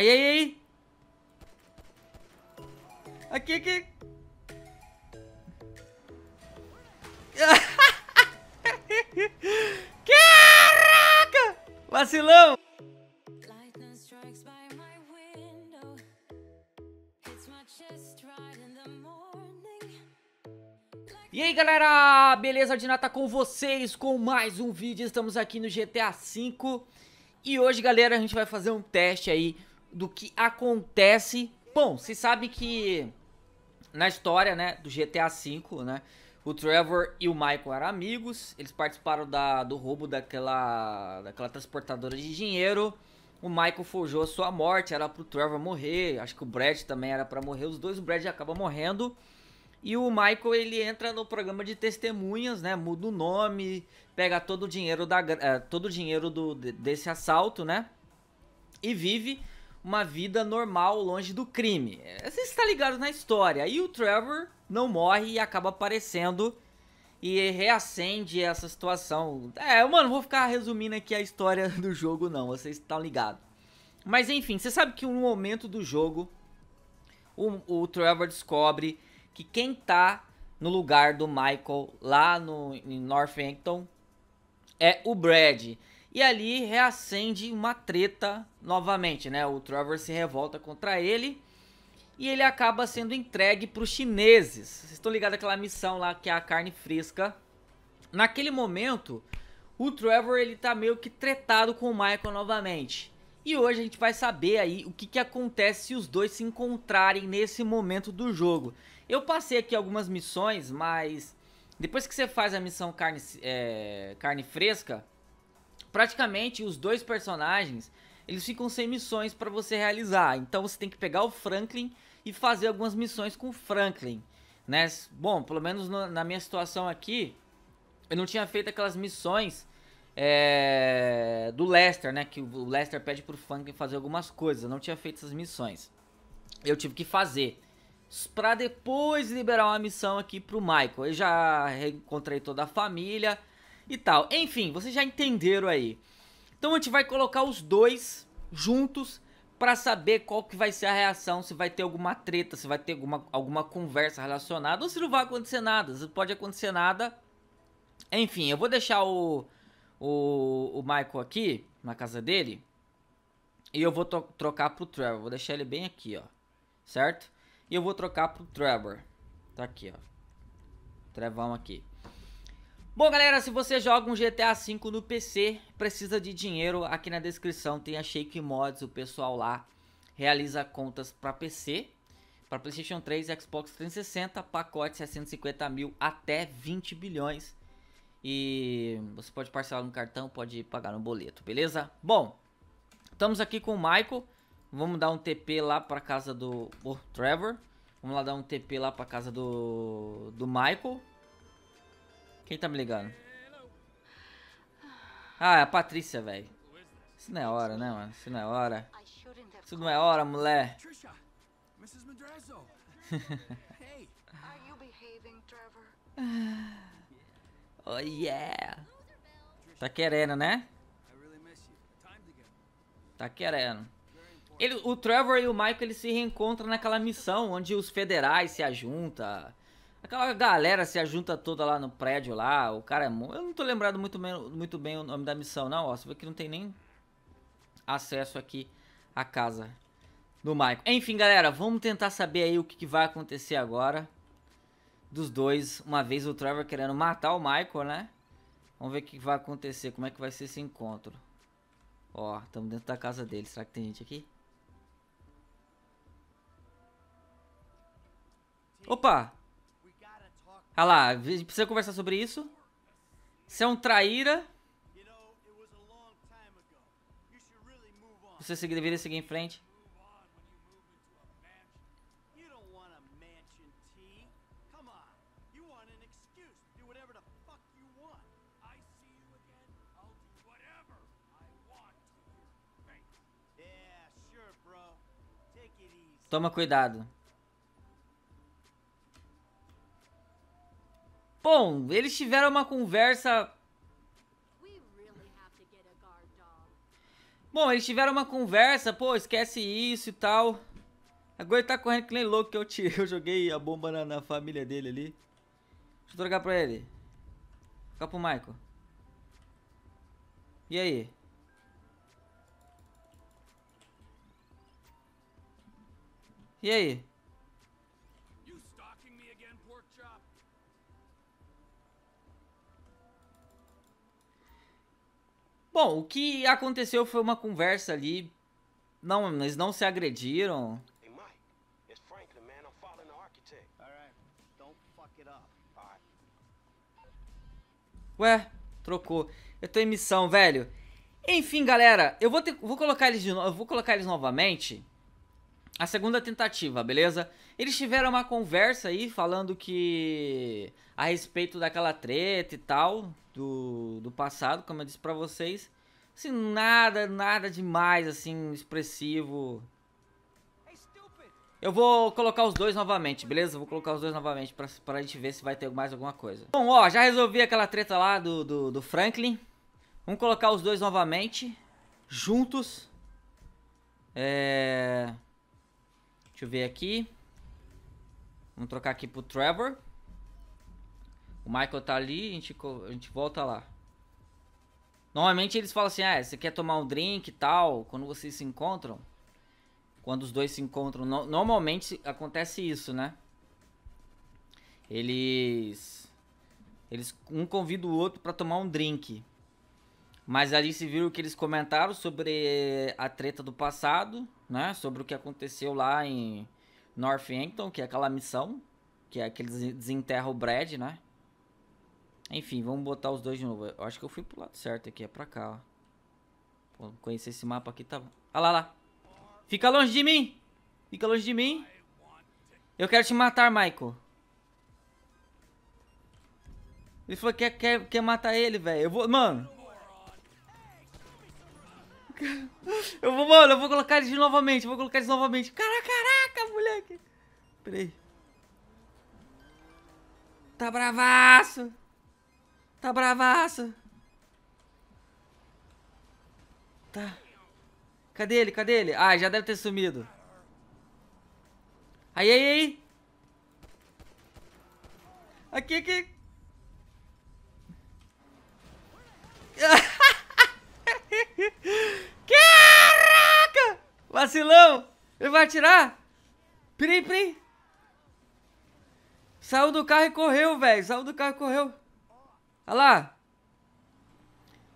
Aí, aí, aí. Aqui, aqui. Caraca! Vacilão! E aí galera, beleza? tá com vocês com mais um vídeo, estamos aqui no GTA V E hoje galera, a gente vai fazer um teste aí do que acontece. Bom, se sabe que na história, né, do GTA V, né, o Trevor e o Michael eram amigos, eles participaram da, do roubo daquela, daquela transportadora de dinheiro. O Michael forjou sua morte, era pro Trevor morrer, acho que o Brad também era para morrer, os dois, o Brad acaba morrendo. E o Michael ele entra no programa de testemunhas, né? Muda o nome, pega todo o dinheiro da eh, todo o dinheiro do, desse assalto, né? E vive uma vida normal longe do crime. É, você está ligado na história. E o Trevor não morre e acaba aparecendo e reacende essa situação. É, mano, vou ficar resumindo aqui a história do jogo, não, vocês estão ligados. Mas enfim, você sabe que no momento do jogo, o, o, Trevor descobre que quem tá no lugar do Michael lá no, em Northampton é o Brad. E ali reacende uma treta novamente, né? O Trevor se revolta contra ele e ele acaba sendo entregue para os chineses. Vocês estão ligados àquela missão lá que é a carne fresca? Naquele momento, o Trevor ele tá meio que tretado com o Michael novamente. E hoje a gente vai saber aí o que, que acontece se os dois se encontrarem nesse momento do jogo. Eu passei aqui algumas missões, mas depois que você faz a missão carne, é, carne fresca, praticamente os dois personagens, eles ficam sem missões para você realizar. Então você tem que pegar o Franklin e fazer algumas missões com o Franklin, né? Bom, pelo menos no, na minha situação aqui, eu não tinha feito aquelas missões é, do Lester, né? Que o Lester pede pro Franklin fazer algumas coisas. Eu não tinha feito essas missões. Eu tive que fazer para depois liberar uma missão aqui pro Michael. Eu já reencontrei toda a família, e tal. Enfim, vocês já entenderam aí. Então a gente vai colocar os dois juntos para saber qual que vai ser a reação, se vai ter alguma treta, se vai ter alguma, alguma conversa relacionada ou se não vai acontecer nada, se pode acontecer nada. Enfim, eu vou deixar o, o, o Michael aqui na casa dele e eu vou trocar pro Trevor, vou deixar ele bem aqui, ó, certo? E eu vou trocar pro Trevor, tá aqui, ó, Trevão aqui. Bom, galera, se você joga um GTA V no PC, precisa de dinheiro, aqui na descrição tem a Shake Mods, o pessoal lá realiza contas para PC, para PlayStation 3, Xbox 360, pacote 650 mil até 20 bilhões. E você pode parcelar no cartão, pode pagar no boleto, beleza? Bom, estamos aqui com o Michael. Vamos dar um TP lá para casa do oh, Trevor. Vamos lá dar um TP lá para casa do, do Michael. Quem tá me ligando? Ah, é a Patrícia, velho. Isso não é hora, né, mano? Isso não é hora. Isso não é hora, mulher. oh, yeah. Tá querendo, né? Tá querendo. Ele, o Trevor e o Michael eles se reencontram naquela missão onde os federais se ajuntam. Aquela galera se ajunta toda lá no prédio lá, o cara é. Eu não tô lembrado muito, muito bem o nome da missão, não, ó. Você vê que não tem nem acesso aqui à casa do Michael. Enfim, galera, vamos tentar saber aí o que, que vai acontecer agora dos dois. Uma vez o Trevor querendo matar o Michael, né? Vamos ver o que vai acontecer, como é que vai ser esse encontro. Ó, estamos dentro da casa dele. Será que tem gente aqui? Opa! Ah lá, precisa conversar sobre isso. Você é um traíra. Você deveria seguir em frente. Toma cuidado. Bom, eles tiveram uma conversa. Bom, eles tiveram uma conversa, pô, esquece isso e tal. Agora ele tá correndo que nem louco que eu tirei, eu joguei a bomba na, na família dele ali. Deixa eu trocar pra ele. Ficar pro Michael. E aí? E aí? Bom, o que aconteceu foi uma conversa ali. Não, eles não se agrediram. Ué, trocou. Eu tô em missão, velho. Enfim, galera, eu vou, ter, vou colocar eles de novo, vou colocar eles novamente. A segunda tentativa, beleza? Eles tiveram uma conversa aí falando que a respeito daquela treta e tal, do, do passado, como eu disse para vocês. Assim, nada, nada demais, assim, expressivo. Eu vou colocar os dois novamente, beleza? Vou colocar os dois novamente pra, pra gente ver se vai ter mais alguma coisa. Bom, ó, já resolvi aquela treta lá do, do, do Franklin. Vamos colocar os dois novamente, juntos. É... Deixa eu ver aqui. Vamos trocar aqui pro Trevor. O Michael tá ali, a gente, a gente volta lá. Normalmente eles falam assim, ah, você quer tomar um drink e tal, quando vocês se encontram. Quando os dois se encontram, no normalmente acontece isso, né? Eles eles um convida o outro para tomar um drink. Mas ali se viu que eles comentaram sobre a treta do passado, né? Sobre o que aconteceu lá em Northampton, que é aquela missão, que é que eles desenterram o Brad, né? Enfim, vamos botar os dois de novo. Eu acho que eu fui pro lado certo aqui, é pra cá, ó. Pô, conhecer esse mapa aqui tá... Olha ah lá, lá. Fica longe de mim! Fica longe de mim! Eu quero te matar, Michael. Ele falou que quer, quer matar ele, velho. Eu vou... Mano! Eu vou, mano, eu vou colocar eles novamente. Eu vou colocar eles novamente. Cara, caraca, moleque! Peraí. Tá bravaço! Tá bravaço. Tá. Cadê ele? Cadê ele? Ah, já deve ter sumido. Aí, aí, aí. Aqui, aqui. Caraca! Vacilão! Ele vai atirar? Prim, prim. Saiu do carro e correu, velho. Saiu do carro e correu. Olha lá.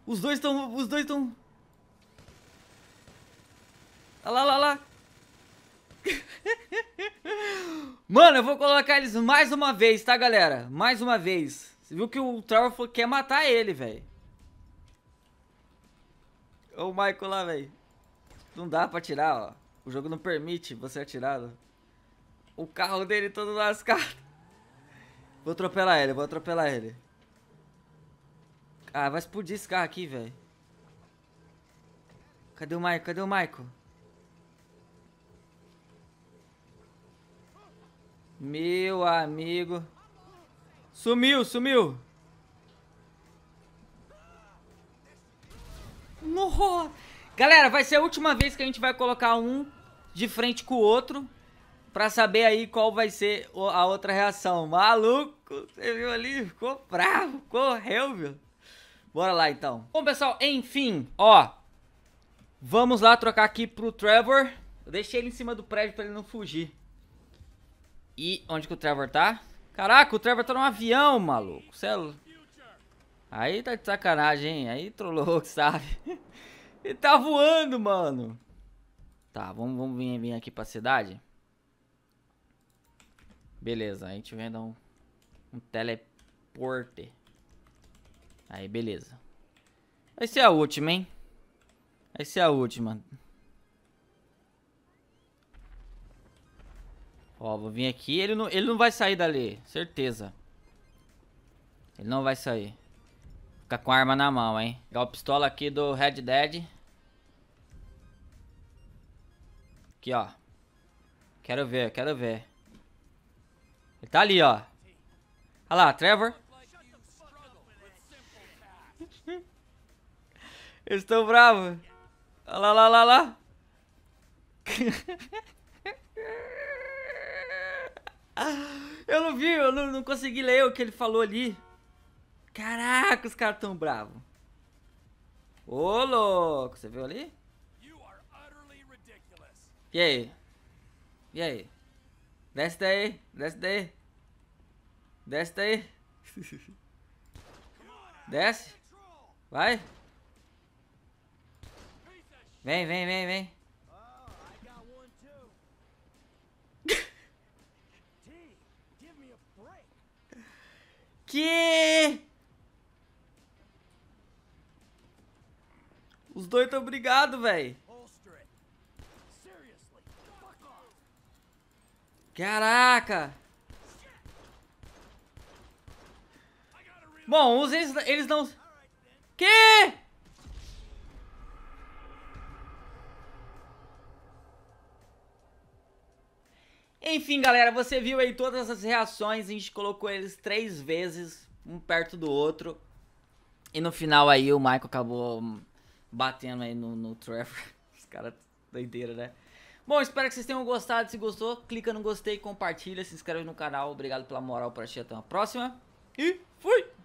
Os dois estão... Os dois estão... Olha lá, olha lá. Mano, eu vou colocar eles mais uma vez, tá, galera? Mais uma vez. Você viu que o Trevor quer matar ele, velho. Olha o Michael lá, velho. Não dá pra tirar, ó. O jogo não permite você atirado. Né? O carro dele todo lascado. Vou atropelar ele, vou atropelar ele. Ah, vai explodir esse carro aqui, velho. Cadê o Maico? Cadê o Maico? Meu amigo. Sumiu, sumiu. No. Galera, vai ser a última vez que a gente vai colocar um de frente com o outro pra saber aí qual vai ser a outra reação. Maluco, você viu ali? Ficou bravo, correu, viu? Bora lá então. Bom, pessoal, enfim, ó. Vamos lá trocar aqui pro Trevor. Eu deixei ele em cima do prédio pra ele não fugir. E onde que o Trevor tá? Caraca, o Trevor tá num avião, maluco. céu. Aí tá de sacanagem, hein? Aí trollou, sabe? ele tá voando, mano. Tá, vamos, vamos vir, vir aqui pra cidade. Beleza, a gente vem dar um, um teleporte. Aí, beleza. Vai ser a última, hein? Vai ser a última. Ó, vou vir aqui. Ele não, ele não vai sair dali, certeza. Ele não vai sair. Fica com a arma na mão, hein? Pegar o pistola aqui do Red Dead. Aqui, ó. Quero ver, quero ver. Ele tá ali, ó. Olha lá, Trevor. Eles estão bravos. Olha lá, lá, lá, lá. eu não vi, eu não, não, consegui ler o que ele falou ali. Caraca, os caras tão bravos. Ô, louco. Você viu ali? E aí? E aí? Desce daí, desce daí. Desce daí. Desce. Vai. Vem, vem, vem, vem. que? Os dois estão brigados, velho. Caraca! Bom, os eles, eles não... Que? Enfim, galera, você viu aí todas as reações, a gente colocou eles três vezes, um perto do outro. E no final aí o Michael acabou batendo aí no, no Trevor. Os caras doideira, né? Bom, espero que vocês tenham gostado. Se gostou, clica no gostei, compartilha, se inscreve no canal. Obrigado pela moral, pra assistir. Até uma próxima. E fui!